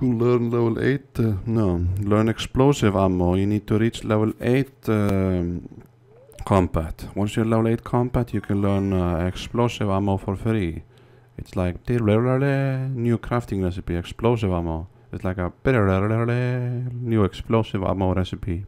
to learn level 8, uh, no, learn explosive ammo. You need to reach level 8 um, combat. Once you're level 8 combat, you can learn uh, explosive ammo for free. It's like new crafting recipe, explosive ammo. It's like a new explosive ammo recipe.